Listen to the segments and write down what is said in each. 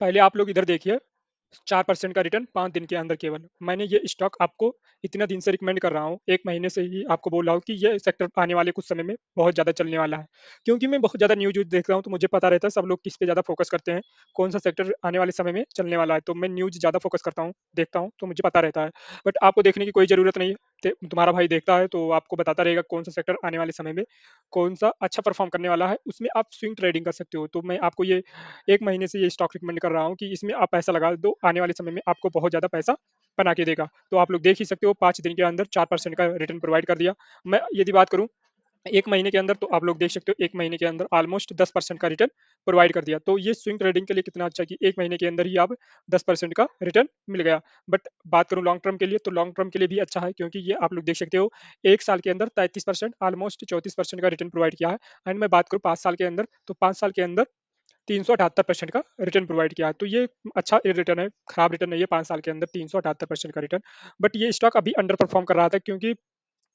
पहले आप लोग इधर देखिए चार परसेंट का रिटर्न पाँच दिन के अंदर केवल मैंने ये स्टॉक आपको इतना दिन से रिकमेंड कर रहा हूँ एक महीने से ही आपको बोल रहा हूँ कि ये सेक्टर आने वाले कुछ समय में बहुत ज़्यादा चलने वाला है क्योंकि मैं बहुत ज़्यादा न्यूज देख रहा हूँ तो मुझे पता रहता है सब लोग किस पे ज़्यादा फोकस करते हैं कौन सा सेक्टर आने वाले समय में चलने वाला है तो मैं न्यूज ज़्यादा फोकस करता हूँ देखता हूँ तो मुझे पता रहता है बट आपको देखने की कोई ज़रूरत नहीं है तुम्हारा भाई देखता है तो आपको बताता रहेगा कौन सा सेक्टर आने वाले समय में कौन सा अच्छा परफॉर्म करने वाला है उसमें आप स्विंग ट्रेडिंग कर सकते हो तो मैं आपको ये एक महीने से ये स्टॉक रिकमेंड कर रहा हूँ कि इसमें आप पैसा लगा दो आने वाले समय में आपको बहुत ज़्यादा पैसा बना के देगा तो आप लोग देख ही सकते हो पाँच दिन के अंदर चार परसेंट का रिटर्न प्रोवाइड कर दिया मैं यदि बात करूँ एक महीने के अंदर तो आप लोग देख सकते हो एक महीने के अंदर ऑलमोस्ट दस परसेंट का रिटर्न प्रोवाइड कर दिया तो ये स्विंग ट्रेडिंग के लिए कितना अच्छा कि एक महीने के अंदर ही आप दस परसेंट का रिटर्न मिल गया बट बात करूँ लॉन्ग टर्म के लिए तो लॉन्ग टर्म के लिए भी अच्छा है क्योंकि ये आप लोग देख सकते हो एक साल के अंदर तैंतीस परसेंट ऑलमोस्ट चौंतीस परसेंट का रिटर्न प्रोवाइड किया है एंड मैं बात करूँ पाँच साल के अंदर तो पाँच साल के अंदर तीन सौ अठहत्तर परसेंट का रिटर्न प्रोवाइड किया है तो ये अच्छा रिटर्न है खराब रिटर्न नहीं है पाँच साल के अंदर तीन सौ अठहत्तर परसेंट का रिटर्न बट ये स्टॉक अभी अंडर परफॉर्म कर रहा था क्योंकि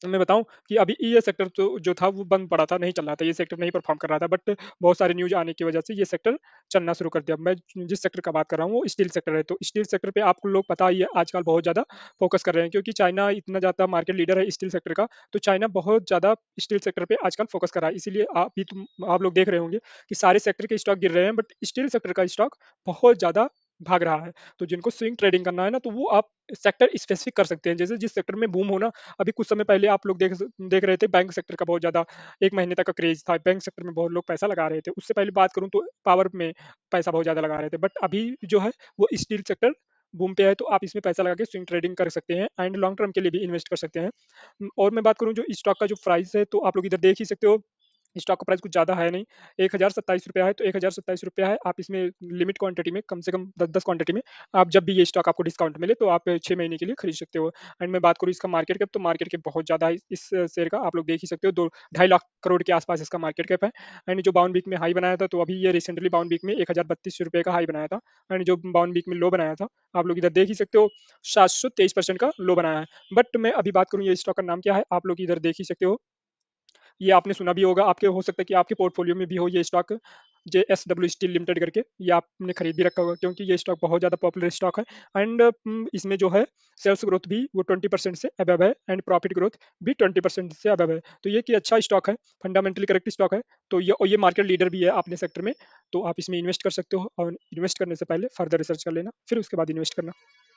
मैं बताऊं कि अभी ये सेक्टर तो जो था वो बंद पड़ा था नहीं चल रहा था ये सेक्टर नहीं परफॉर्म कर रहा था बट बहुत सारे न्यूज आने की वजह से ये सेक्टर चलना शुरू कर दिया मैं जिस सेक्टर का बात कर रहा हूँ वो स्टील सेक्टर है तो स्टील सेक्टर पे आपको लोग पता ही है आजकल बहुत ज़्यादा फोकस कर रहे हैं क्योंकि चाइना इतना ज़्यादा मार्केट लीडर है स्टील सेक्टर का तो चाइना बहुत ज़्यादा स्टील सेक्टर पर आजकल फोकस कर रहा है इसीलिए आप भी तो, आप लोग देख रहे होंगे कि सारे सेक्टर के स्टॉक गिर रहे हैं बट स्टील सेक्टर का स्टॉक बहुत ज़्यादा भाग रहा है तो जिनको स्विंग ट्रेडिंग करना है ना तो वो आप सेक्टर स्पेसिफिक कर सकते हैं जैसे जिस सेक्टर में बूम होना अभी कुछ समय पहले आप लोग देख देख रहे थे बैंक सेक्टर का बहुत ज़्यादा एक महीने तक का क्रेज था बैंक सेक्टर में बहुत लोग पैसा लगा रहे थे उससे पहले बात करूँ तो पावर में पैसा बहुत ज़्यादा लगा रहे थे बट अभी जो है वो स्टील सेक्टर बूम पे है तो आप इसमें पैसा लगा के स्विंग ट्रेडिंग कर सकते हैं एंड लॉन्ग टर्म के लिए भी इन्वेस्ट कर सकते हैं और मैं बात करूँ जो स्टॉक का जो प्राइस है तो आप लोग इधर देख ही सकते हो स्टॉक का प्राइस कुछ ज़्यादा है नहीं एक हज़ार सत्ताईस रुपया है तो एक हज़ार सत्ताईस रुपया है आप इसमें लिमिट क्वांटिटी में कम से कम दस दस क्वांटिटी में आप जब भी ये स्टॉक आपको डिस्काउंट मिले तो आप छः महीने के लिए खरीद सकते हो एंड मैं बात करूँ इसका मार्केट कैप तो मार्केट कैप बहुत ज़्यादा है इस शेयर का आप लोग देख ही सकते हो दो ढाई लाख करोड़ के आसपास इसका मार्केट कैप है एंड जो बाउन वीक में हाई बनाया था तो अभी ये रिसेंटली बाउन वीक में एक हज़ार बत्तीस रुपये का हाई बनाया था एंड जो बाउन वीक में लो बनाया था आप लोग इधर देख ही सकते हो सात सौ तेईस परसेंट का लो बनाया है बट मैं अभी बात करूँ ये स्टॉक का नाम क्या है आप लोग इधर देख ही सकते हो ये आपने सुना भी होगा आपके हो सकता है कि आपके पोर्टफोलियो में भी हो ये stock J S W steel limited करके ये आपने खरीद भी रखा होगा क्योंकि ये स्टॉक बहुत ज़्यादा पॉपुलर स्टॉक है एंड इसमें जो है सेल्स ग्रोथ भी वो ट्वेंटी परसेंट से अबव है एंड प्रॉफिट ग्रोथ भी ट्वेंटी परसेंट से अबव है तो ये कि अच्छा स्टॉक है फंडामेंटली करेक्ट स्टॉक है तो ये और ये मार्केट लीडर भी है अपने सेक्टर में तो आप इसमें इन्वेस्ट कर सकते हो और इन्वेस्ट करने से पहले फर्दर रिसर्च कर लेना फिर उसके बाद इन्वेस्ट करना